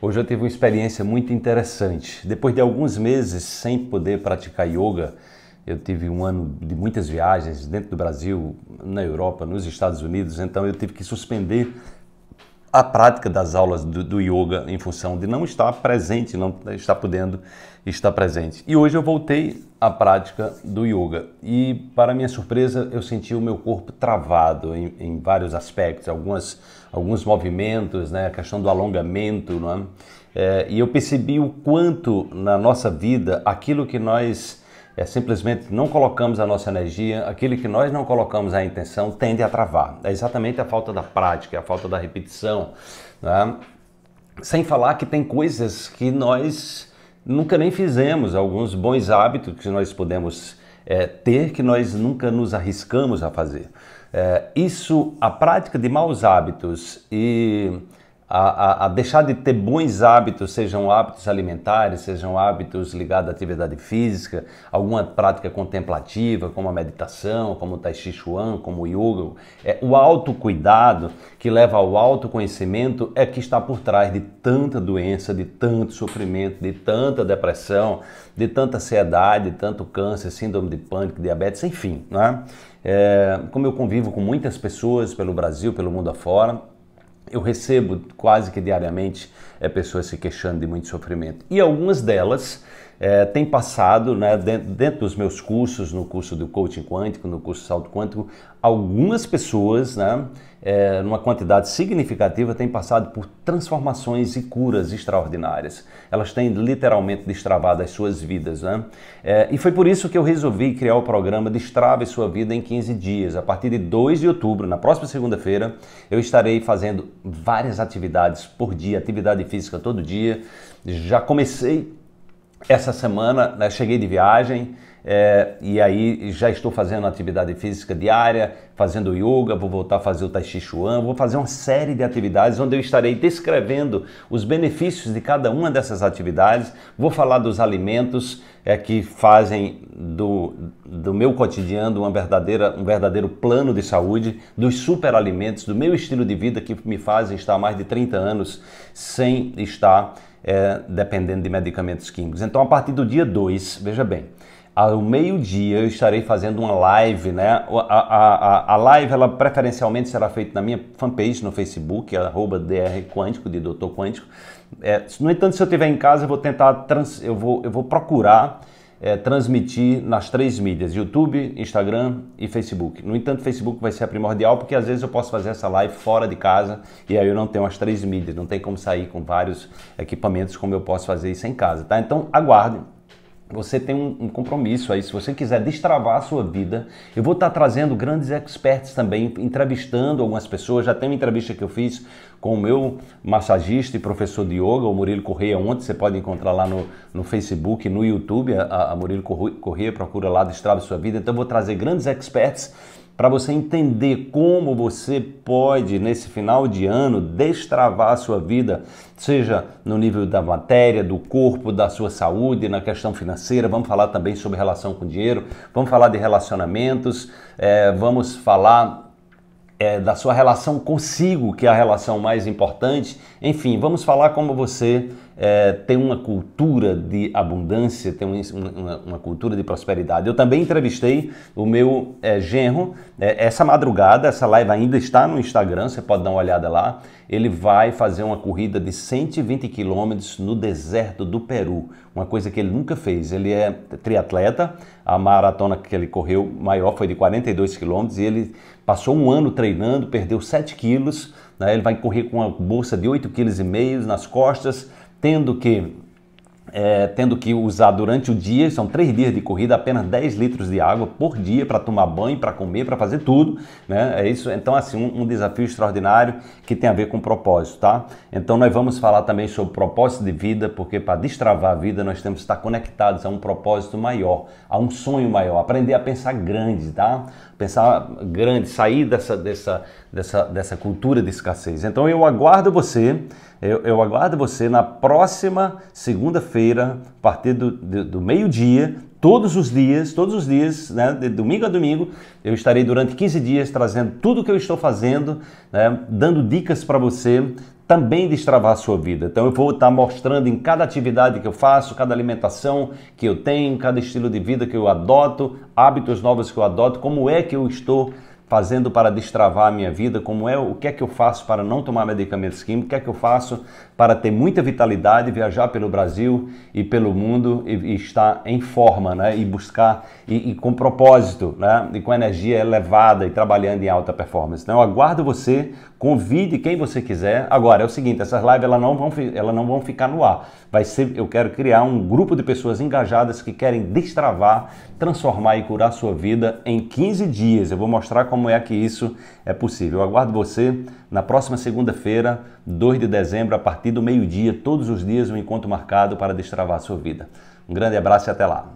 Hoje eu tive uma experiência muito interessante. Depois de alguns meses sem poder praticar yoga, eu tive um ano de muitas viagens dentro do Brasil, na Europa, nos Estados Unidos, então eu tive que suspender a prática das aulas do, do, yoga em função de não estar presente, não estar podendo estar presente. E hoje eu voltei à prática do yoga e, para minha surpresa, eu senti o meu corpo travado em, em vários aspectos, algumas, alguns movimentos, né, a questão do alongamento, não é? É, e eu percebi o quanto na nossa vida aquilo que nós é simplesmente não colocamos a nossa energia, aquilo que nós não colocamos a intenção tende a travar. É exatamente a falta da prática, a falta da repetição. Né? Sem falar que tem coisas que nós nunca nem fizemos, alguns bons hábitos que nós podemos é, ter que nós nunca nos arriscamos a fazer. É, isso, a prática de maus hábitos e a, a, a, deixar de ter bons hábitos, sejam hábitos alimentares, sejam hábitos ligados à atividade física, alguma prática contemplativa, como a meditação, como o Tai Chi Chuan, como o yoga. É, o autocuidado que leva ao autoconhecimento é que está por trás de tanta doença, de tanto sofrimento, de tanta depressão, de tanta ansiedade, de tanto câncer, síndrome de pânico, diabetes, enfim. Né? É, como eu convivo com muitas pessoas pelo Brasil, pelo mundo afora, eu recebo quase que diariamente é, pessoas se queixando de muito sofrimento. E algumas delas é, tem passado, né, dentro, dentro, dos meus cursos, no curso do coaching quântico, no curso salto quântico, algumas pessoas, né, é, numa quantidade significativa, têm passado por transformações e curas extraordinárias. Elas têm literalmente destravado as suas vidas. Né? É, e foi por isso que eu resolvi criar o programa Destrave Sua Vida em 15 Dias. A partir de 2 de outubro, na próxima segunda-feira, eu estarei fazendo várias atividades por dia, atividade física todo dia. Já comecei essa semana né, cheguei de viagem é, e aí já estou fazendo atividade física diária, fazendo yoga, vou voltar a fazer o tai chi chuan, vou fazer uma série de atividades onde eu estarei descrevendo os benefícios de cada uma dessas atividades, vou falar dos alimentos é, que fazem do, do meu cotidiano uma verdadeira, um verdadeiro plano de saúde, dos superalimentos, do meu estilo de vida que me fazem estar há mais de 30 anos sem estar é, dependendo de medicamentos químicos. Então, a partir do dia 2, veja bem, ao meio-dia eu estarei fazendo uma live, né? A, a, a, live, ela preferencialmente será feita na minha fanpage no Facebook, é arroba DR Quântico, de Doutor Quântico. É, no entanto, se eu estiver em casa, eu vou tentar, trans, eu, vou, eu vou procurar é, transmitir nas três mídias, YouTube, Instagram e Facebook. No entanto, Facebook vai ser a primordial, porque às vezes eu posso fazer essa live fora de casa e aí eu não tenho as três mídias, não tem como sair com vários equipamentos como eu posso fazer isso em casa, tá? Então, aguardem você tem um, um, compromisso aí. Se você quiser destravar a sua vida, eu vou estar trazendo grandes experts também, entrevistando algumas pessoas. Já tem uma entrevista que eu fiz com o meu massagista e professor de yoga, o Murilo Correia, ontem. Você pode encontrar lá no, no Facebook, no YouTube, a, a Murilo Correia, procura lá destrava Sua Vida. Então, eu vou trazer grandes experts para você entender como você pode, nesse final de ano, destravar a sua vida, seja no nível da matéria, do corpo, da sua saúde, na questão financeira. Vamos falar também sobre relação com dinheiro, vamos falar de relacionamentos, é, vamos falar é, da sua relação consigo, que é a relação mais importante. Enfim, vamos falar como você é, tem uma cultura de abundância, tem uma, uma, cultura de prosperidade. Eu também entrevistei o meu é, genro é, essa madrugada, essa live ainda está no Instagram, você pode dar uma olhada lá. Ele vai fazer uma corrida de 120 quilômetros no deserto do Peru, uma coisa que ele nunca fez. Ele é triatleta, a maratona que ele correu maior foi de 42 quilômetros e ele passou um ano treinando, perdeu 7 quilos, né? ele vai correr com uma bolsa de 8,5 quilos nas costas, tendo que é, tendo que usar durante o dia, são três dias de corrida, apenas 10 litros de água por dia para tomar banho, para comer, para fazer tudo, né? É isso. Então, assim, um, um, desafio extraordinário que tem a ver com propósito, tá? Então, nós vamos falar também sobre propósito de vida, porque para destravar a vida nós temos que estar conectados a um propósito maior, a um sonho maior, aprender a pensar grande, tá? Pensar grande, sair dessa, dessa, dessa, dessa cultura de escassez. Então, eu aguardo você, eu, eu aguardo você na próxima segunda-feira feira a partir do, do, do meio-dia, todos os dias, todos os dias, né, de domingo a domingo, eu estarei durante 15 dias trazendo tudo o que eu estou fazendo, né, dando dicas para você também destravar a sua vida. Então eu vou estar mostrando em cada atividade que eu faço, cada alimentação que eu tenho, cada estilo de vida que eu adoto, hábitos novos que eu adoto, como é que eu estou fazendo para destravar a minha vida, como é, o que é que eu faço para não tomar medicamentos químicos, o que é que eu faço para ter muita vitalidade, viajar pelo Brasil e pelo mundo e, e estar em forma, né? E buscar, e, e, com propósito, né? E com energia elevada e trabalhando em alta performance. Então, eu aguardo você, convide quem você quiser. Agora, é o seguinte, essas lives elas não vão, elas não vão ficar no ar. Vai ser, eu quero criar um grupo de pessoas engajadas que querem destravar, transformar e curar a sua vida em 15 dias. Eu vou mostrar como como é que isso é possível. Eu aguardo você na próxima segunda-feira, 2 de dezembro, a partir do meio-dia, todos os dias, um encontro marcado para destravar a sua vida. Um grande abraço e até lá.